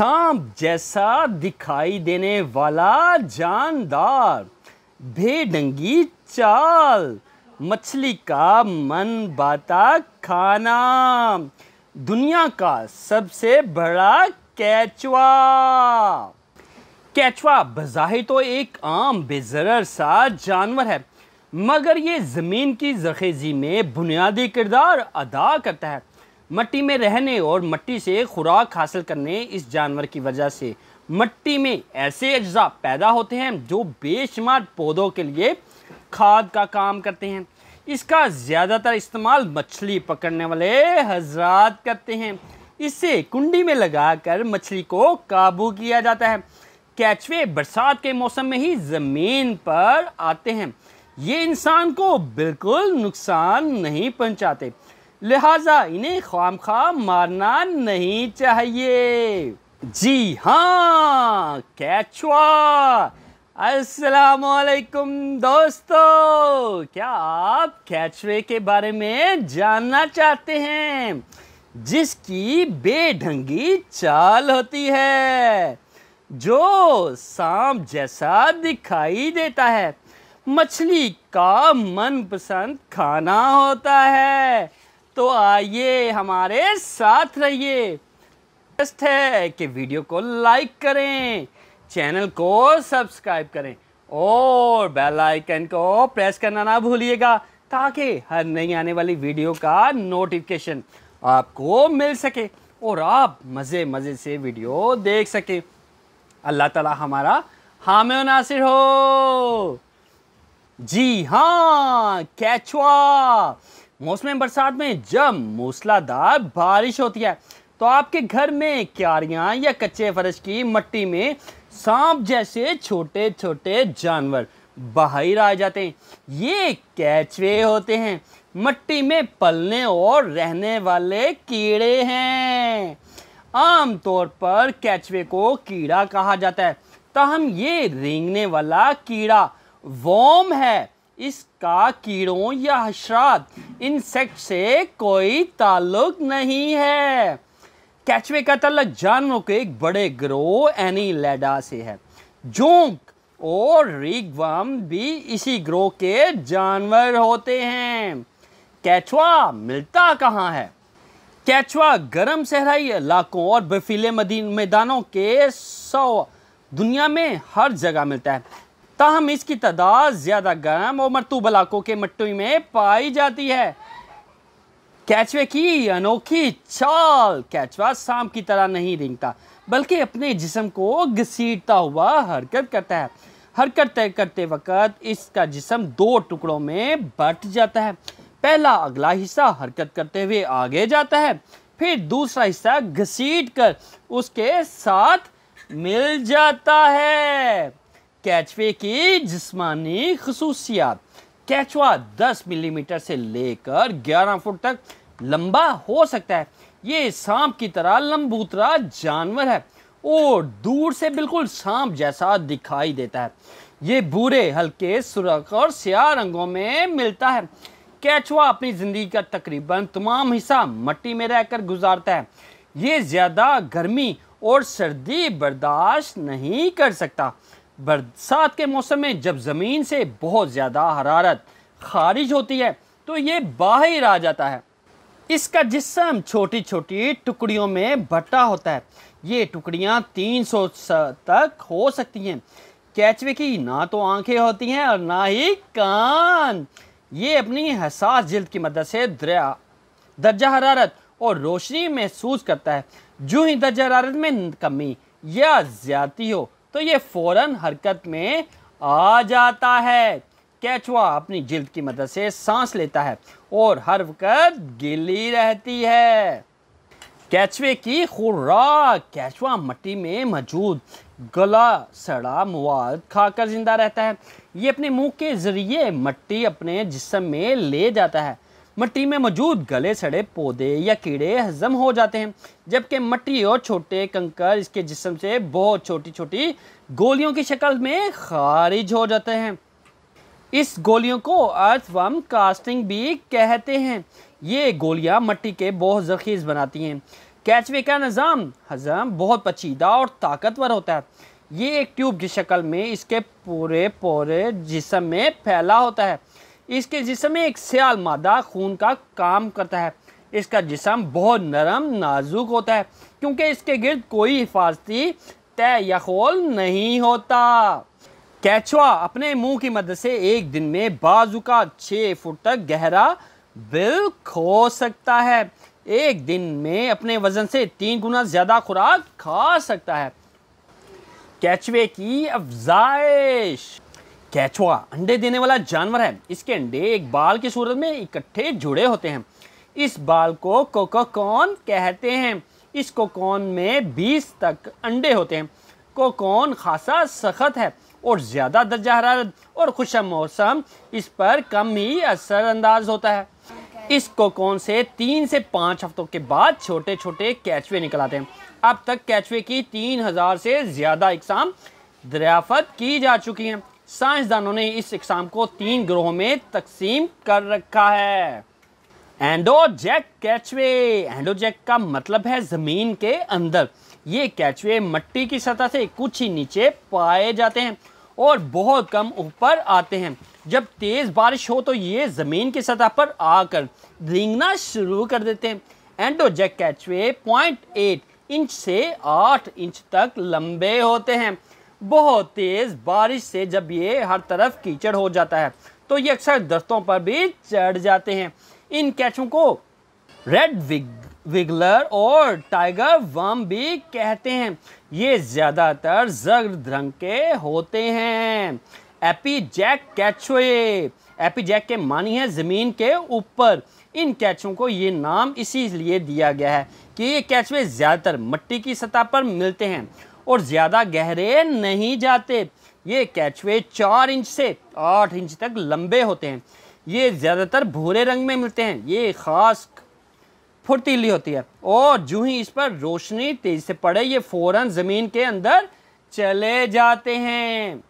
सांप जैसा दिखाई देने वाला जानदार भेडंगी चाल मछली का मन बाता खाना दुनिया का सबसे बड़ा कैचवा कैचवा बज़ाहिर तो एक आम बेजर सा जानवर है मगर ये ज़मीन की जखेजी में बुनियादी किरदार अदा करता है मट्टी में रहने और मट्टी से खुराक हासिल करने इस जानवर की वजह से मट्टी में ऐसे अज्जा पैदा होते हैं जो बेशुमार पौधों के लिए खाद का काम करते हैं इसका ज़्यादातर इस्तेमाल मछली पकड़ने वाले हजरात करते हैं इससे कुंडी में लगाकर मछली को काबू किया जाता है कैचवे बरसात के मौसम में ही ज़मीन पर आते हैं ये इंसान को बिल्कुल नुकसान नहीं पहुंचाते लिहाजा इन्हें खाम खा मारना नहीं चाहिए जी हाँ कैचुआ असलकुम दोस्तों क्या आप कैचुए के बारे में जानना चाहते हैं जिसकी बेढंगी चाल होती है जो सांप जैसा दिखाई देता है मछली का मनपसंद खाना होता है तो आइए हमारे साथ रहिए बेस्ट है कि वीडियो को लाइक करें चैनल को सब्सक्राइब करें और बेल आइकन को प्रेस करना ना भूलिएगा ताकि हर नई आने वाली वीडियो का नोटिफिकेशन आपको मिल सके और आप मज़े मज़े से वीडियो देख सकें अल्लाह ताला हमारा हाम नासिर हो जी हाँ कैचुआ मौसम बरसात में जब मूसलाधार बारिश होती है तो आपके घर में क्यारियाँ या कच्चे फर्श की मट्टी में सांप जैसे छोटे छोटे जानवर बाहर आ जाते हैं ये कैचवे होते हैं मट्टी में पलने और रहने वाले कीड़े हैं आमतौर पर कैचवे को कीड़ा कहा जाता है तहम ये रेंगने वाला कीड़ा वॉम है इसका कीड़ों या हशरात इंसेक्ट से कोई ताल्लुक नहीं है कैचवे का तल्लक जानवरों के एक बड़े ग्रोह एनीलेडा से है जोंक और रिगवाम भी इसी ग्रोह के जानवर होते हैं कैचवा मिलता कहाँ है कैचवा गर्म सहराई इलाकों और बर्फीले मैदानों के सौ दुनिया में हर जगह मिलता है ताहम इसकी तादाद ज़्यादा गर्म और मरतूब इलाकों के मट्टी में पाई जाती है कैचवे की अनोखी चाल कैचवा सांप की तरह नहीं रिंगता बल्कि अपने जिसम को घसीटता हुआ हरकत करता है हरकत तय करते वक्त इसका जिसम दो टुकड़ों में बट जाता है पहला अगला हिस्सा हरकत करते हुए आगे जाता है फिर दूसरा हिस्सा घसीट कर उसके साथ मिल जाता है कैचवे की जिसमानी खसूसियात कैचवा 10 मिलीमीटर से लेकर 11 फुट तक लंबा हो सकता है ये सांप की तरह लंबूतरा जानवर है और दूर से बिल्कुल सांप जैसा दिखाई देता है ये भूरे हल्के सुरख और स्याह रंगों में मिलता है कैचवा अपनी ज़िंदगी का तकरीबन तमाम हिस्सा मट्टी में रहकर गुजारता है ये ज़्यादा गर्मी और सर्दी बर्दाश्त नहीं कर सकता बरसात के मौसम में जब ज़मीन से बहुत ज़्यादा हरारत खारिज होती है तो ये बाहर आ जाता है इसका जिसम छोटी छोटी टुकड़ियों में बटा होता है ये टुकड़ियाँ 300 तक हो सकती हैं कैचवे की ना तो आंखें होती हैं और ना ही कान ये अपनी हसास जल्द की मदद से दरिया दर्जा हरारत और रोशनी महसूस करता है जो ही दर्जा हरारत में कमी या ज़्यादा हो तो ये फ़ौरन हरकत में आ जाता है कैचुआ अपनी जिल्द की मदद से सांस लेता है और हर वक्त गिली रहती है कैचवे की खुराक कैचुआ मट्टी में मौजूद गला सड़ा मवाद खाकर ज़िंदा रहता है ये अपने मुंह के ज़रिए मट्टी अपने जिसम में ले जाता है मट्टी में मौजूद गले सड़े पौधे या कीड़े हजम हो जाते हैं जबकि मट्टी और छोटे कंकर इसके जिसम से बहुत छोटी छोटी गोलियों की शक्ल में खारिज हो जाते हैं इस गोलियों को अर्थवम कास्टिंग भी कहते हैं ये गोलियां मट्टी के बहुत जखीज बनाती हैं कैचवे का निज़ाम हजम बहुत पचीदा और ताकतवर होता है ये एक ट्यूब की शक्ल में इसके पूरे पूरे जिसम में फैला होता है इसके जिसम में एक सियाल मादा खून का काम करता है इसका जिसम बहुत नरम नाजुक होता है क्योंकि इसके गिरद कोई हिफाजती तय या खोल नहीं होता कैचवा अपने मुंह की मदद से एक दिन में बाजुका छः फुट तक गहरा बिल खो सकता है एक दिन में अपने वजन से तीन गुना ज़्यादा खुराक खा सकता है कैचवे की अफजाइश कैचुआ अंडे देने वाला जानवर है इसके अंडे एक बाल की सूरत में इकट्ठे जुड़े होते हैं इस बाल को कोकोकॉन कहते हैं इस कोकोन में 20 तक अंडे होते हैं कोकोन खासा सख्त है और ज़्यादा दर्जा हरारत और खुश मौसम इस पर कम ही असरअंदाज होता है इस कोकोन से तीन से पाँच हफ्तों के बाद छोटे छोटे कैचवे निकल आते हैं अब तक कैचवे की तीन हज़ार से ज़्यादा इकसाम दरियाफत की जा चुकी हैं साइंसदानों ने इस एग्जाम को तीन ग्रोहों में तकसीम कर रखा है एंडोजेक कैचवे एंडोजेक का मतलब है ज़मीन के अंदर ये कैचवे मट्टी की सतह से कुछ ही नीचे पाए जाते हैं और बहुत कम ऊपर आते हैं जब तेज़ बारिश हो तो ये ज़मीन की सतह पर आकर रिंगना शुरू कर देते हैं एंडोजेक कैचवे एट इंच से आठ इंच तक लंबे होते हैं बहुत तेज़ बारिश से जब ये हर तरफ कीचड़ हो जाता है तो ये अक्सर दस्तों पर भी चढ़ जाते हैं इन कैचों को रेड विग विगलर और टाइगर वर्म भी कहते हैं ये ज़्यादातर जर्द रंग के होते हैं एपी जैक कैचवे एपी जैक के मानी है ज़मीन के ऊपर इन कैचों को ये नाम इसीलिए दिया गया है कि ये कैचवे ज़्यादातर मट्टी की सतह पर मिलते हैं और ज़्यादा गहरे नहीं जाते ये कैचवे चार इंच से आठ इंच तक लंबे होते हैं ये ज़्यादातर भूरे रंग में मिलते हैं ये ख़ास फुर्तीली होती है और जूँ ही इस पर रोशनी तेज़ी से पड़े ये फ़ौर ज़मीन के अंदर चले जाते हैं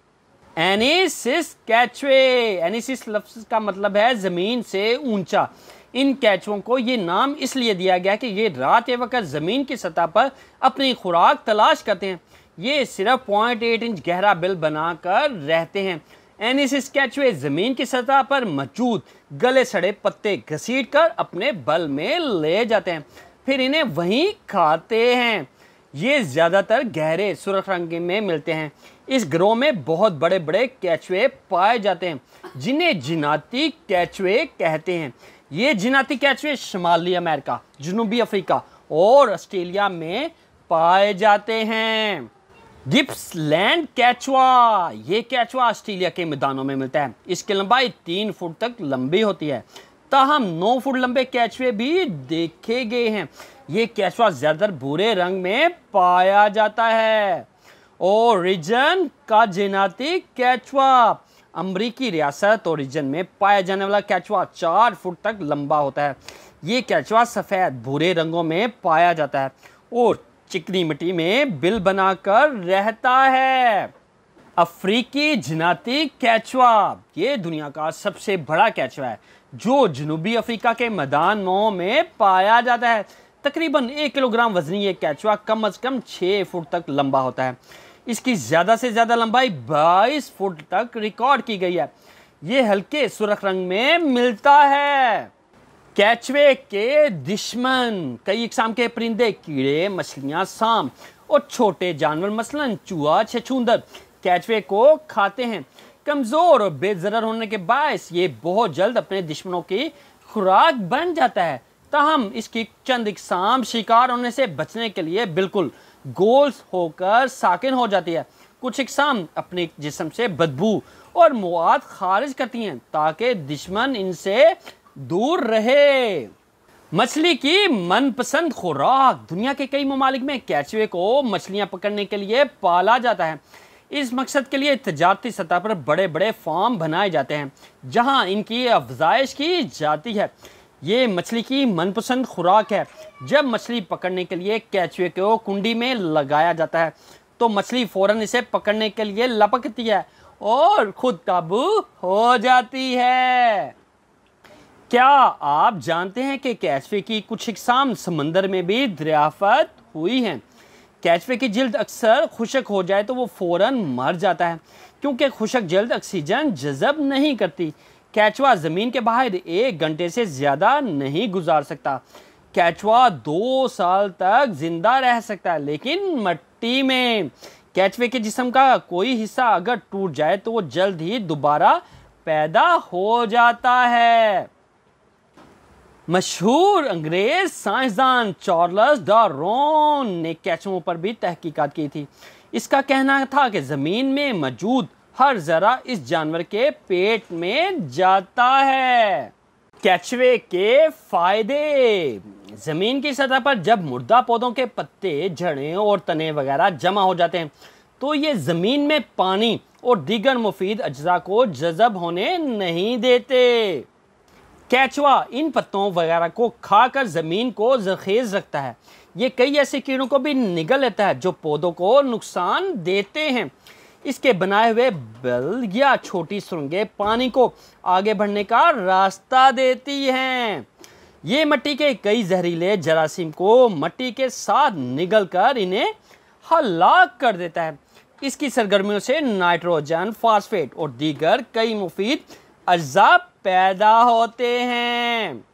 एनीसिस कैचवे एनीसिस लफ्ज़ का मतलब है ज़मीन से ऊंचा इन कैचों को ये नाम इसलिए दिया गया कि ये रात वक्त ज़मीन की सतह पर अपनी खुराक तलाश करते हैं ये सिर्फ पॉइंट एट इंच गहरा बिल बनाकर रहते हैं एनिसिस कैचुए ज़मीन की सतह पर मौजूद गले सड़े पत्ते घसीट कर अपने बल में ले जाते हैं फिर इन्हें वहीं खाते हैं ये ज़्यादातर गहरे सुरख रंग में मिलते हैं इस ग्रोह में बहुत बड़े बड़े कैचवे पाए जाते हैं जिन्हें जिनाती कैचवे कहते हैं ये जिनाती कैचवे शुमाली अमेरिका जनूबी अफ्रीका और ऑस्ट्रेलिया में पाए जाते हैं गिप्स लैंड कैचवा ये कैचवा ऑस्ट्रेलिया के मैदानों में मिलता है इसकी लंबाई तीन फुट तक लंबी होती है ताहम नौ फुट लंबे कैचवे भी देखे गए हैं ये कैचवा ज़्यादातर भूरे रंग में पाया जाता है और रिजन का जिनाती कैचवा अमरीकी रियासत और रीजन में पाया जाने वाला कैचवा चार फुट तक लंबा होता है ये कैचवा सफ़ेद भूरे रंगों में पाया जाता है और चिकनी मिट्टी में बिल बनाकर रहता है अफ्रीकी जिनाती कैचवा ये दुनिया का सबसे बड़ा कैचवा है जो जनूबी अफ्रीका के मैदानों में पाया जाता है तकरीबन एक किलोग्राम वजनी ये कैचवा कम अज़ कम छः फुट तक लंबा होता है इसकी ज़्यादा से ज़्यादा लंबाई 22 फुट तक रिकॉर्ड की गई है ये हल्के सुरख रंग में मिलता है कैचवे के दुश्मन कई इकसाम के परिंदे कीड़े मछलियाँ सांप और छोटे जानवर मसलन चूहा छछूंदर कैचवे को खाते हैं कमज़ोर और बेजर होने के बायस ये बहुत जल्द अपने दुश्मनों की खुराक बन जाता है तहम इसकी चंद इकसाम शिकार होने से बचने के लिए बिल्कुल गोल्स होकर साकिन हो जाती है कुछ इकसाम अपने जिसम से बदबू और मवाद खारिज करती हैं ताकि दुश्मन इनसे दूर रहे मछली की मनपसंद खुराक दुनिया के कई ममालिक में कैचवे को मछलियाँ पकड़ने के लिए पाला जाता है इस मकसद के लिए तजारती सतह पर बड़े बड़े फार्म बनाए जाते हैं जहाँ इनकी अफजाइश की जाती है ये मछली की मनपसंद खुराक है जब मछली पकड़ने के लिए कैचुए को कुंडी में लगाया जाता है तो मछली फौरन इसे पकड़ने के लिए लपकती है और खुद काबू हो जाती है क्या आप जानते हैं कि कैचवे की कुछ इकसाम समंदर में भी दरियाफत हुई हैं कैचवे की जल्द अक्सर खुशक हो जाए तो वो फौरन मर जाता है क्योंकि खुशक जल्द ऑक्सीजन जजब नहीं करती कैचवा ज़मीन के बाहर एक घंटे से ज़्यादा नहीं गुजार सकता कैचवा दो साल तक ज़िंदा रह सकता है लेकिन मट्टी में कैचवे के जिसम का कोई हिस्सा अगर टूट जाए तो वो जल्द ही दोबारा पैदा हो जाता है मशहूर अंग्रेज साइंसदान चार्लस द रोन ने कैचुओं पर भी तहकीकात की थी इसका कहना था कि ज़मीन में मौजूद हर ज़रा इस जानवर के पेट में जाता है कैचवे के फायदे ज़मीन की सतह पर जब मुर्दा पौधों के पत्ते झड़े और तने वगैरह जमा हो जाते हैं तो ये ज़मीन में पानी और दीगर मुफीद अज्जा को जजब होने नहीं देते कैचवा इन पत्तों वगैरह को खाकर ज़मीन को जखेज रखता है ये कई ऐसे कीड़ों को भी निगल लेता है जो पौधों को नुकसान देते हैं इसके बनाए हुए बल या छोटी सुरंगें पानी को आगे बढ़ने का रास्ता देती हैं ये मट्टी के कई जहरीले जरासीम को मट्टी के साथ निगल कर इन्हें हलाक कर देता है इसकी सरगर्मियों से नाइट्रोजन फास्फेट और दीगर कई मुफीद अज्जा पैदा होते हैं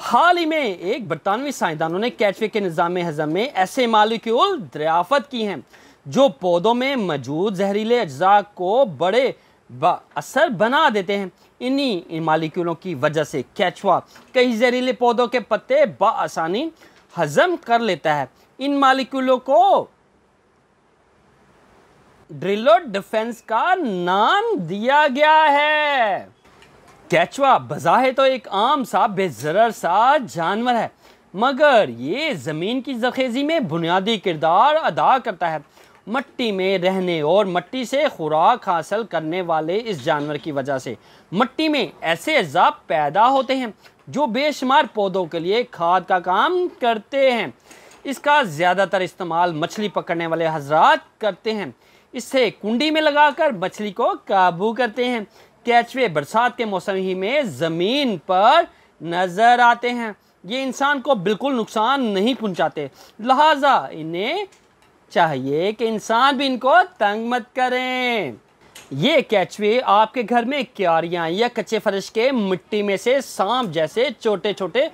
हाल ही में एक बरतानवी साइंसदानों ने कैचवे के निज़ाम हज़म में ऐसे मालिक्यूल दरियाफत की हैं जो पौधों में मौजूद जहरीले अज्जा को बड़े असर बना देते हैं इन्हीं मालिक्यूलों की वजह से कैचवा कई जहरीले पौधों के पत्ते बसानी हजम कर लेता है इन मालिक्यूलों को ड्रिलो डिफेंस का नाम दिया गया है कैचवा बजाहे तो एक आम सा बेजर सा जानवर है मगर ये ज़मीन की जखेजी में बुनियादी किरदार अदा करता है मट्टी में रहने और मट्टी से खुराक हासिल करने वाले इस जानवर की वजह से मट्टी में ऐसे अजाब पैदा होते हैं जो बेशुमार पौधों के लिए खाद का काम करते हैं इसका ज़्यादातर इस्तेमाल मछली पकड़ने वाले हजरात करते हैं इसे कुंडी में लगाकर मछली को काबू करते हैं कैचवे बरसात के मौसम ही में ज़मीन पर नज़र आते हैं ये इंसान को बिल्कुल नुकसान नहीं पहुंचाते लिहाजा इन्हें चाहिए कि इंसान भी इनको तंग मत करें ये कैचवे आपके घर में क्यारियाँ या कच्चे फर्श के मिट्टी में से सांप जैसे छोटे छोटे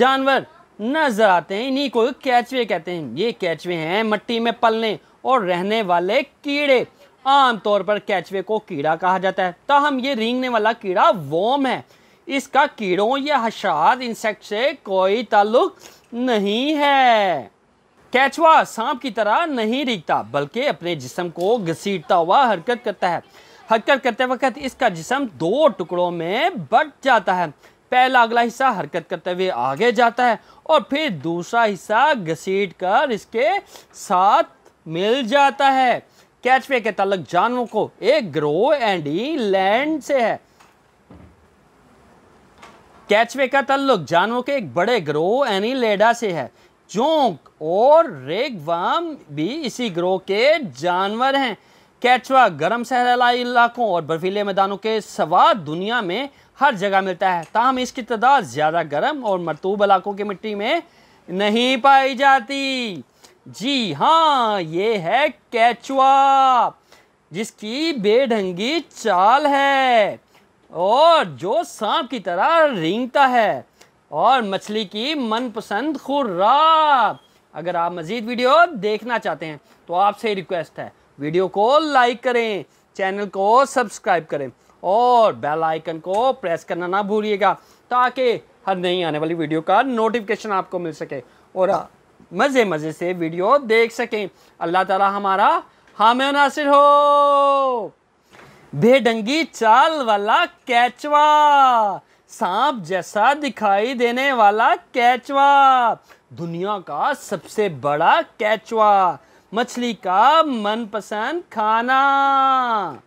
जानवर नजर आते हैं इन्हीं को कैचवे कहते हैं ये कैचवे हैं मिट्टी में पलने और रहने वाले कीड़े आमतौर पर कैचवे को कीड़ा कहा जाता है ताहम ये रींगने वाला कीड़ा वोम है इसका कीड़ों या हशाद इंसेक्ट से कोई ताल्लुक नहीं है कैचवा सांप की तरह नहीं रिकता बल्कि अपने जिसम को घसीटता हुआ हरकत करता है हरकत करते वक्त इसका जिसम दो टुकड़ों में बट जाता है पहला अगला हिस्सा हरकत करते हुए आगे जाता है और फिर दूसरा हिस्सा घसीट कर इसके साथ मिल जाता है कैचवे के तलक जानवरों को एक ग्रो एंडी लैंड से है कैचवे का तल्लुक जानवरों के एक बड़े ग्रो एनी लेडा से है जोंक और रेगवाम भी इसी ग्रोह के जानवर हैं कैचवा गर्म सहराई इलाकों और बर्फीले मैदानों के सवाद दुनिया में हर जगह मिलता है ताहम इसकी तादाद ज़्यादा गर्म और मरतूब इलाकों की मिट्टी में नहीं पाई जाती जी हाँ ये है कैचवा जिसकी बेढंगी चाल है और जो सांप की तरह रिंगता है और मछली की मनपसंद खुराक अगर आप मज़ीद वीडियो देखना चाहते हैं तो आपसे रिक्वेस्ट है वीडियो को लाइक करें चैनल को सब्सक्राइब करें और बेल आइकन को प्रेस करना ना भूलिएगा ताकि हर नई आने वाली वीडियो का नोटिफिकेशन आपको मिल सके और मज़े मज़े से वीडियो देख सकें अल्लाह ताला हमारा हामिल नासिर हो बेडंगी चाल वाला कैचवा सांप जैसा दिखाई देने वाला कैचवा दुनिया का सबसे बड़ा कैचवा मछली का मनपसंद खाना